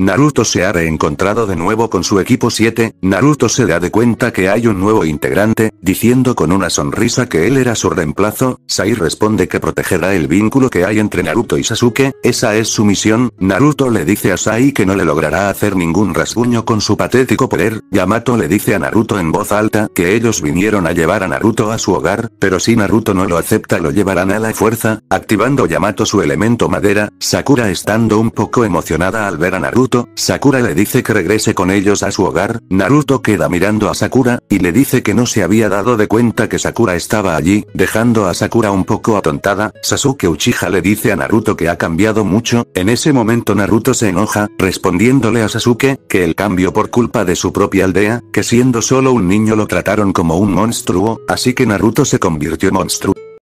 Naruto se ha reencontrado de nuevo con su equipo 7, Naruto se da de cuenta que hay un nuevo integrante, diciendo con una sonrisa que él era su reemplazo, Sai responde que protegerá el vínculo que hay entre Naruto y Sasuke, esa es su misión, Naruto le dice a Sai que no le logrará hacer ningún rasguño con su patético poder, Yamato le dice a Naruto en voz alta que ellos vinieron a llevar a Naruto a su hogar, pero si Naruto no lo acepta lo llevarán a la fuerza, activando Yamato su elemento madera, Sakura estando un poco emocionada al ver a Naruto Sakura le dice que regrese con ellos a su hogar, Naruto queda mirando a Sakura, y le dice que no se había dado de cuenta que Sakura estaba allí, dejando a Sakura un poco atontada, Sasuke Uchiha le dice a Naruto que ha cambiado mucho, en ese momento Naruto se enoja, respondiéndole a Sasuke, que el cambio por culpa de su propia aldea, que siendo solo un niño lo trataron como un monstruo, así que Naruto se convirtió en monstruo.